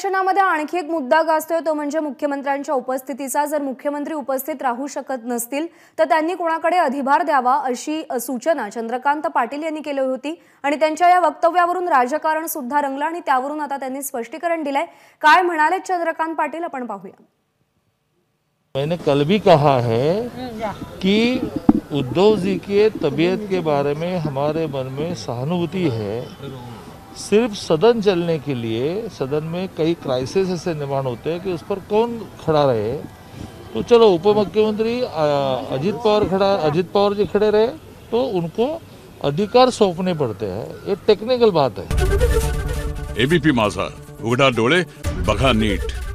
अधिवेशनामध्ये आणखी एक मुद्दा गाजतोय तो म्हणजे मुख्यमंत्र्यांच्या उपस्थितीचा जर मुख्यमंत्री उपस्थित राहू शकत नसतील तर त्यांनी कोणाकडे अधिभार द्यावा अशी सूचना चंद्रकांत पाटील यांनी केली होती आणि त्यांच्या या वक्तव्यावरून राजकारण सुद्धा रंगलं आणि त्यावरून आता त्यांनी स्पष्टीकरण दिलंय काय म्हणाले चंद्रकांत पाटील आपण पाहूया मैंने कल भी कहा है कि उद्धव जी के तबीयत के बारे में हमारे मन में सहानुभूति है सिर्फ सदन चलने के लिए सदन में कई क्राइसिस ऐसे निर्माण होते हैं कि उस पर कौन खड़ा रहे तो चलो उप मुख्यमंत्री अजीत पवार खड़ा अजीत पवार जी खड़े रहे तो उनको अधिकार सौंपने पड़ते हैं ये टेक्निकल बात है एबीपी माझा उगड़ा डोले बघा नीट